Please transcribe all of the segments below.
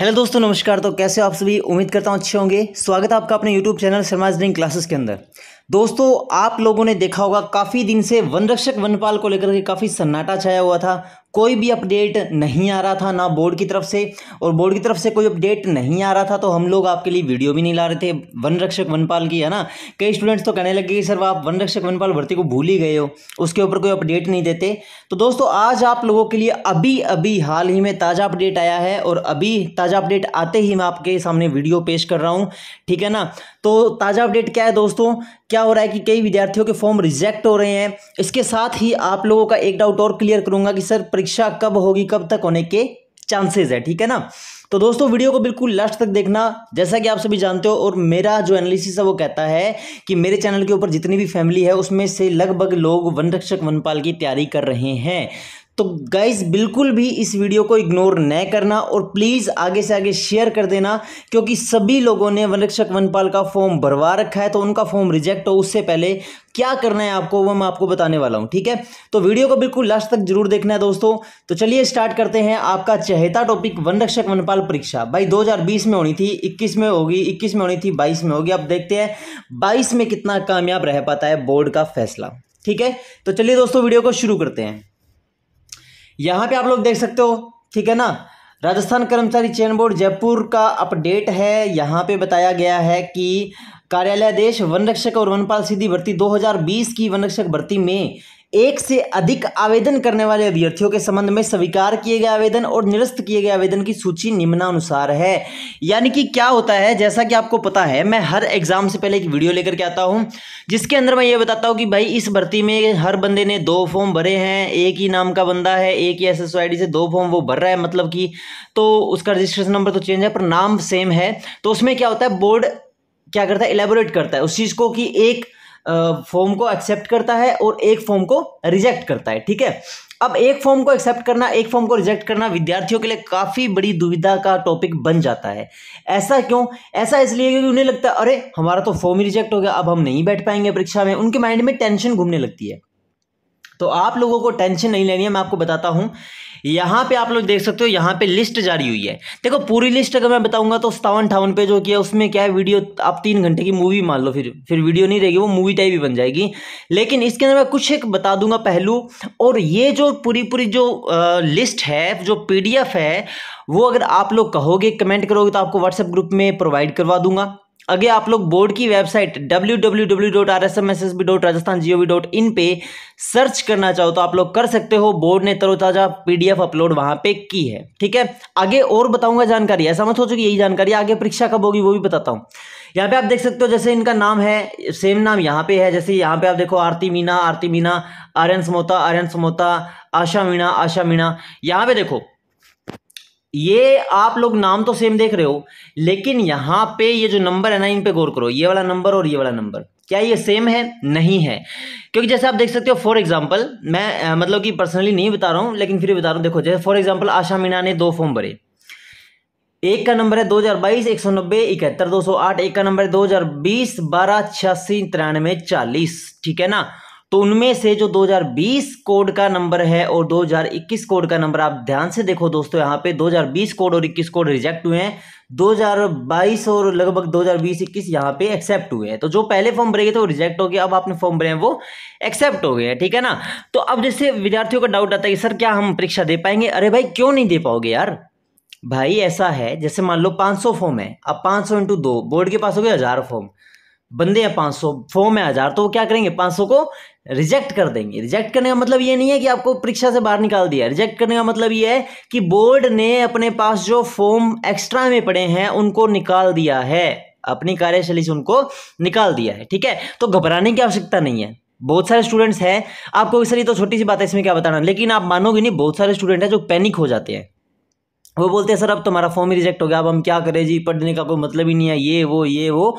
hello दोस्तों नमस्कार तो कैसे आप सभी उम्मीद करता हूँ अच्छे होंगे स्वागत है आपका अपने YouTube channel Sharma engineering classes के अंदर दोस्तों आप लोगों ने देखा होगा काफ़ी दिन से वनरक्षक वनपाल को लेकर के काफ़ी सन्नाटा छाया हुआ था कोई भी अपडेट नहीं आ रहा था ना बोर्ड की तरफ से और बोर्ड की तरफ से कोई अपडेट नहीं आ रहा था तो हम लोग आपके लिए वीडियो भी नहीं ला रहे थे वन रक्षक वनपाल की है ना कई स्टूडेंट्स तो कहने लगे कि सर आप वन रक्षक वनपाल भर्ती को भूल ही गए हो उसके ऊपर कोई अपडेट नहीं देते तो दोस्तों आज आप लोगों के लिए अभी अभी हाल ही में ताज़ा अपडेट आया है और अभी ताज़ा अपडेट आते ही मैं आपके सामने वीडियो पेश कर रहा हूँ ठीक है ना तो ताज़ा अपडेट क्या है दोस्तों क्या हो रहा है कि कई विद्यार्थियों के फॉर्म रिजेक्ट हो रहे हैं इसके साथ ही आप लोगों का एक डाउट और क्लियर करूंगा कि सर परीक्षा कब होगी कब तक होने के चांसेस है ठीक है ना तो दोस्तों वीडियो को बिल्कुल लास्ट तक देखना जैसा कि आप सभी जानते हो और मेरा जो एनालिसिस है वो कहता है कि मेरे चैनल के ऊपर जितनी भी फैमिली है उसमें से लगभग लोग वन रक्षक वनपाल की तैयारी कर रहे हैं तो गाइज़ बिल्कुल भी इस वीडियो को इग्नोर न करना और प्लीज़ आगे से आगे शेयर कर देना क्योंकि सभी लोगों ने वनरक्षक वनपाल का फॉर्म भरवा रखा है तो उनका फॉर्म रिजेक्ट हो उससे पहले क्या करना है आपको वो मैं आपको बताने वाला हूँ ठीक है तो वीडियो को बिल्कुल लास्ट तक जरूर देखना है दोस्तों तो चलिए स्टार्ट करते हैं आपका चहेता टॉपिक वन रक्षक वनपाल परीक्षा भाई दो में होनी थी इक्कीस में होगी इक्कीस में होनी थी बाईस में होगी आप देखते हैं बाईस में कितना कामयाब रह पाता है बोर्ड का फैसला ठीक है तो चलिए दोस्तों वीडियो को शुरू करते हैं यहाँ पे आप लोग देख सकते हो ठीक है ना राजस्थान कर्मचारी चयन बोर्ड जयपुर का अपडेट है यहाँ पे बताया गया है कि कार्यालय देश वन रक्षक और वनपाल सीधी भर्ती 2020 की वन रक्षक भर्ती में एक से अधिक आवेदन करने वाले अभ्यर्थियों के संबंध में स्वीकार किए गए आवेदन और निरस्त किए गए आवेदन की सूची निम्नानुसार है यानी कि क्या होता है जैसा कि आपको पता है मैं हर एग्जाम से पहले एक वीडियो लेकर के आता हूं जिसके अंदर मैं ये बताता हूं कि भाई इस भर्ती में हर बंदे ने दो फॉर्म भरे हैं एक ही नाम का बंदा है एक ही एस एस से दो फॉर्म वो भर रहा है मतलब कि तो उसका रजिस्ट्रेशन नंबर तो चेंज है पर नाम सेम है तो उसमें क्या होता है बोर्ड क्या करता है एलेबोरेट करता है उस चीज़ को कि एक फॉर्म को एक्सेप्ट करता है और एक फॉर्म को रिजेक्ट करता है ठीक है अब एक फॉर्म को एक्सेप्ट करना एक फॉर्म को रिजेक्ट करना विद्यार्थियों के लिए काफ़ी बड़ी दुविधा का टॉपिक बन जाता है ऐसा क्यों ऐसा इसलिए क्योंकि उन्हें लगता है अरे हमारा तो फॉर्म ही रिजेक्ट हो गया अब हम नहीं बैठ पाएंगे परीक्षा में उनके माइंड में टेंशन घूमने लगती है तो आप लोगों को टेंशन नहीं लेनी है मैं आपको बताता हूँ यहाँ पे आप लोग देख सकते हो यहाँ पे लिस्ट जारी हुई है देखो पूरी लिस्ट अगर मैं बताऊंगा तो सतावन अठावन पे जो किया उसमें क्या है वीडियो आप तीन घंटे की मूवी मान लो फिर फिर वीडियो नहीं रहेगी वो मूवी टाइप ही बन जाएगी लेकिन इसके अंदर मैं कुछ एक बता दूंगा पहलू और ये जो पूरी पूरी जो आ, लिस्ट है जो पी है वो अगर आप लोग कहोगे कमेंट करोगे तो आपको व्हाट्सएप ग्रुप में प्रोवाइड करवा दूंगा आगे आप लोग बोर्ड की website W W W dot R S S B Rajasthan dot in पे सर्च करना चाहो तो आप लोग कर सकते हो बोर्ड ने तरोताजा पीडीएफ अपलोड वहां पे की है ठीक है आगे और बताऊंगा जानकारी ऐसा मत सोचो कि यही जानकारी आगे परीक्षा कब होगी वो भी बताता हूँ यहाँ पे आप देख सकते हो जैसे इनका नाम है सेम नाम यहाँ पे है जैसे यहाँ पे आप देखो आरती मीना आरती मीना आर्यन समोता आर्यन समोता आशा मीणा आशा मीणा यहाँ पे देखो ये आप लोग नाम तो सेम देख रहे हो लेकिन यहाँ पे ये जो नंबर है ना इन पे गौर करो ये वाला नंबर और ये वाला नंबर क्या ये सेम है नहीं है क्योंकि जैसे आप देख सकते हो फॉर एग्जाम्पल मैं आ, मतलब कि पर्सनली नहीं बता रहा हूँ लेकिन फिर बता रहा हूँ देखो जैसे फॉर एग्जाम्पल आशा मीणा ने दो फॉर्म भरे एक का नंबर है दो हज़ार बाईस एक सौ नब्बे इकहत्तर दो सौ आठ एक का नंबर है दो हज़ार बीस बारह छियासी तिरानवे चालीस ठीक है ना तो उनमें से जो 2020 कोड का नंबर है और 2021 कोड का नंबर आप ध्यान से देखो दोस्तों यहाँ पे 2020 कोड और 21 कोड रिजेक्ट हुए हैं 2022 और लगभग 2020-21 यहाँ पे एक्सेप्ट हुए हैं तो जो पहले फॉर्म थे वो रिजेक्ट हो गया अब आपने फॉर्म भरे हैं वो एक्सेप्ट हो गए हैं ठीक है ना तो अब जैसे विद्यार्थियों का डाउट आता है कि सर क्या हम परीक्षा दे पाएंगे अरे भाई क्यों नहीं दे पाओगे यार भाई ऐसा है जैसे मान लो 500 फॉर्म है अब पांच सौ इंटू दो बोर्ड के पास हो गए हज़ार फॉर्म बंदे हैं पाँच सौ फॉर्म है हज़ार तो वो क्या करेंगे पाँच सौ को रिजेक्ट कर देंगे रिजेक्ट करने का मतलब ये नहीं है कि आपको परीक्षा से बाहर निकाल दिया रिजेक्ट करने का मतलब ये है कि बोर्ड ने अपने पास जो फॉर्म एक्स्ट्रा में पड़े हैं उनको निकाल दिया है अपनी कार्यशैली से उनको निकाल दिया है ठीक है तो घबराने की आवश्यकता नहीं है बहुत सारे स्टूडेंट्स हैं आपको सर ये तो छोटी सी बात है इसमें क्या बताना लेकिन आप मानोगे नहीं बहुत सारे स्टूडेंट हैं जो पैनिक हो जाते हैं वो बोलते हैं सर अब तुम्हारा फॉर्म ही रिजेक्ट हो गया अब हम क्या करें जी पढ़ने का कोई मतलब ही नहीं है ये वो ये वो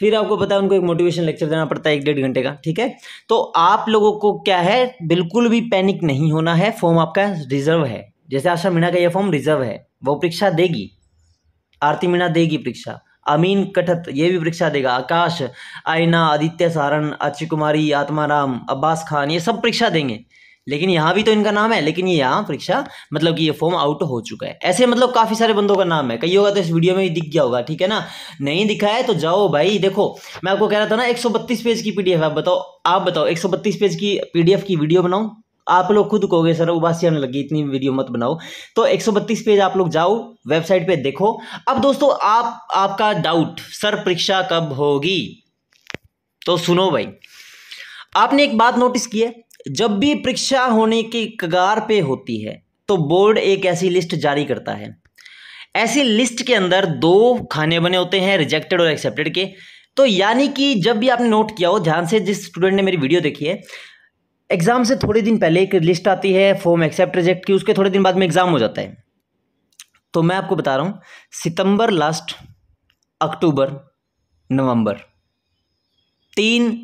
फिर आपको पता है उनको एक मोटिवेशन लेक्चर देना पड़ता है एक डेढ़ घंटे का ठीक है तो आप लोगों को क्या है बिल्कुल भी पैनिक नहीं होना है फॉर्म आपका रिजर्व है जैसे आशा मीणा का यह फॉर्म रिजर्व है वो परीक्षा देगी आरती मीणा देगी परीक्षा अमीन कठत ये भी परीक्षा देगा आकाश आयना आदित्य सारण अच्छी कुमारी आत्माराम अब्बास खान ये सब परीक्षा देंगे लेकिन यहाँ भी तो इनका नाम है लेकिन ये यहाँ परीक्षा मतलब कि ये फॉर्म आउट हो चुका है ऐसे मतलब काफ़ी सारे बंदों का नाम है कई होगा तो इस वीडियो में भी दिख गया होगा ठीक है ना नहीं दिखा है तो जाओ भाई देखो मैं आपको कह रहा था ना 132 पेज की पीडीएफ आप बताओ आप बताओ 132 पेज की पीडीएफ की वीडियो बनाऊँ आप लोग खुद कहोगे सर उबासी आने लगी इतनी वीडियो मत बनाओ तो 132 पेज आप लोग जाओ वेबसाइट पे देखो अब दोस्तों आप आपका डाउट सर परीक्षा कब होगी तो सुनो भाई आपने एक बात नोटिस की है जब भी परीक्षा होने की कगार पे होती है तो बोर्ड एक ऐसी लिस्ट जारी करता है ऐसी लिस्ट के अंदर दो खाने बने होते हैं रिजेक्टेड और एक्सेप्टेड के तो यानी कि जब भी आपने नोट किया हो ध्यान से जिस स्टूडेंट ने मेरी वीडियो देखी है एग्ज़ाम से थोड़े दिन पहले एक लिस्ट आती है फॉर्म एक्सेप्ट रिजेक्ट की उसके थोड़े दिन बाद में एग्ज़ाम हो जाता है तो मैं आपको बता रहा हूँ सितंबर लास्ट अक्टूबर नवंबर तीन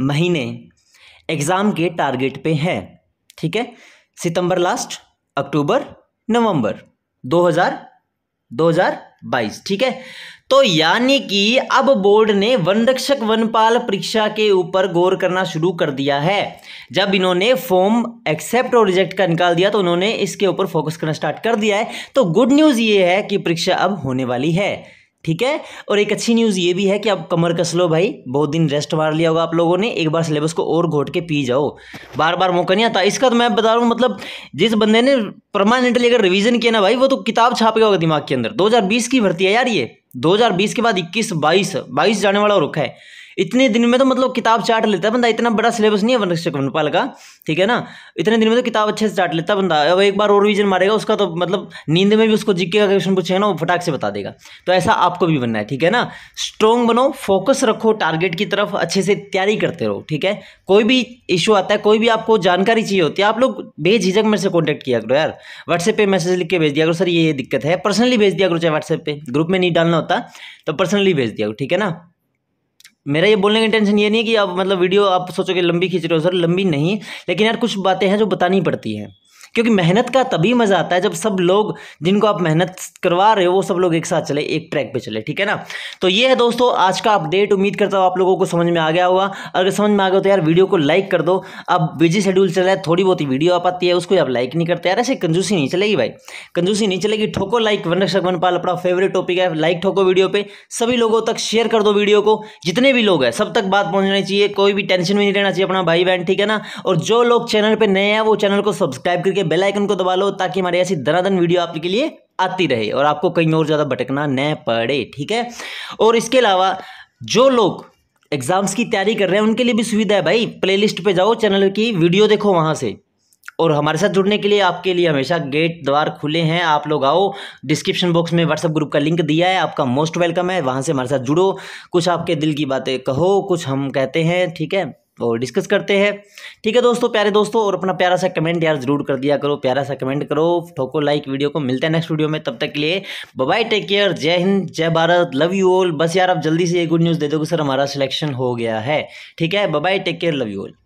महीने एग्ज़ाम के टारगेट पे है ठीक है सितंबर लास्ट अक्टूबर नवंबर 2000 2022 ठीक है तो यानी कि अब बोर्ड ने वन रक्षक वनपाल परीक्षा के ऊपर गौर करना शुरू कर दिया है जब इन्होंने फॉर्म एक्सेप्ट और रिजेक्ट का निकाल दिया तो उन्होंने इसके ऊपर फोकस करना स्टार्ट कर दिया है तो गुड न्यूज़ ये है कि परीक्षा अब होने वाली है ठीक है और एक अच्छी न्यूज़ ये भी है कि आप कमर कस लो भाई बहुत दिन रेस्ट मार लिया होगा आप लोगों ने एक बार सिलेबस को और घोट के पी जाओ बार बार मौका नहीं आता इसका तो मैं बता रहा हूँ मतलब जिस बंदे ने परमानेंटली अगर रिवीजन किया ना भाई वो तो किताब छाप गया होगा दिमाग के अंदर 2020 की भर्ती है यार ये 2020 के बाद 21 22 22 जाने वाला रुख है इतने दिन में तो मतलब किताब चाट लेता है बंदा इतना बड़ा सिलेबस नहीं है वनरक्षक वनपाल का ठीक है ना इतने दिन में तो किताब अच्छे से चाट लेता है बंदा अब एक बार और रिविजन मारेगा उसका तो मतलब नींद में भी उसको जीके का क्वेश्चन पूछेगा ना वो फटाक से बता देगा तो ऐसा आपको भी बनना है ठीक है ना स्ट्रॉन्ग बनो फोकस रखो टारगेट की तरफ अच्छे से तैयारी करते रहो ठीक है कोई भी इशू आता है कोई भी आपको जानकारी चाहिए होती है आप लोग हिजक मेरे से कॉन्टैक्ट किया करो यार व्हाट्सएप पर मैसेज लिख के भेज दिया करो सर ये दिक्कत है पर्सनली भेज दिया करो चाहे व्हाट्सएप पर ग्रुप में नहीं डालना होता तो पर्सनली भेज दिया करो ठीक है ना मेरा ये बोलने का इंटेंशन ये नहीं है कि आप मतलब वीडियो आप सोचोगे लंबी खींच रहे हो सर लंबी नहीं लेकिन यार कुछ बातें हैं जो बतानी पड़ती हैं क्योंकि मेहनत का तभी मज़ा आता है जब सब लोग जिनको आप मेहनत करवा रहे हो वो सब लोग एक साथ चले एक ट्रैक पे चले ठीक है ना तो ये है दोस्तों आज का अपडेट उम्मीद करता हूँ आप लोगों को समझ में आ गया होगा अगर समझ में आ गया तो यार वीडियो को लाइक कर दो अब बिजी शेड्यूल चल रहा है थोड़ी बहुत ही वीडियो आ पाती है उसको आप लाइक नहीं करते यार ऐसे कंजूसी नहीं चलेगी भाई कंजूसी नहीं चलेगी ठोको लाइक वन रक्षक वनपाल पाल अपना फेवरेट टॉपिक है लाइक ठोको वीडियो पे सभी लोगों तक शेयर कर दो वीडियो को जितने भी लोग हैं सब तक बात पहुँचनी चाहिए कोई भी टेंशन में नहीं रहना चाहिए अपना भाई बहन ठीक है ना और जो लोग चैनल पर नए हैं वो चैनल को सब्सक्राइब करके लिए बेल आइकन को दबा लो ताकि हमारी ऐसी धनाधन वीडियो आपके लिए आती रहे और आपको कहीं और ज़्यादा भटकना न पड़े ठीक है और इसके अलावा जो लोग एग्ज़ाम्स की तैयारी कर रहे हैं उनके लिए भी सुविधा है भाई प्ले लिस्ट जाओ चैनल की वीडियो देखो वहाँ से और हमारे साथ जुड़ने के लिए आपके लिए हमेशा गेट द्वार खुले हैं आप लोग आओ डिस्क्रिप्शन बॉक्स में व्हाट्सअप ग्रुप का लिंक दिया है आपका मोस्ट वेलकम है वहाँ से हमारे साथ जुड़ो कुछ आपके दिल की बातें कहो कुछ हम कहते हैं ठीक है और तो डिस्कस करते हैं ठीक है दोस्तों प्यारे दोस्तों और अपना प्यारा सा कमेंट यार जरूर कर दिया करो प्यारा सा कमेंट करो ठोको लाइक वीडियो को मिलते हैं नेक्स्ट वीडियो में तब तक के लिए बाय टेक केयर जय हिंद जय भारत लव यू ऑल बस यार आप जल्दी से ये गुड न्यूज़ दे दो कि सर हमारा सिलेक्शन हो गया है ठीक है bye take care love you all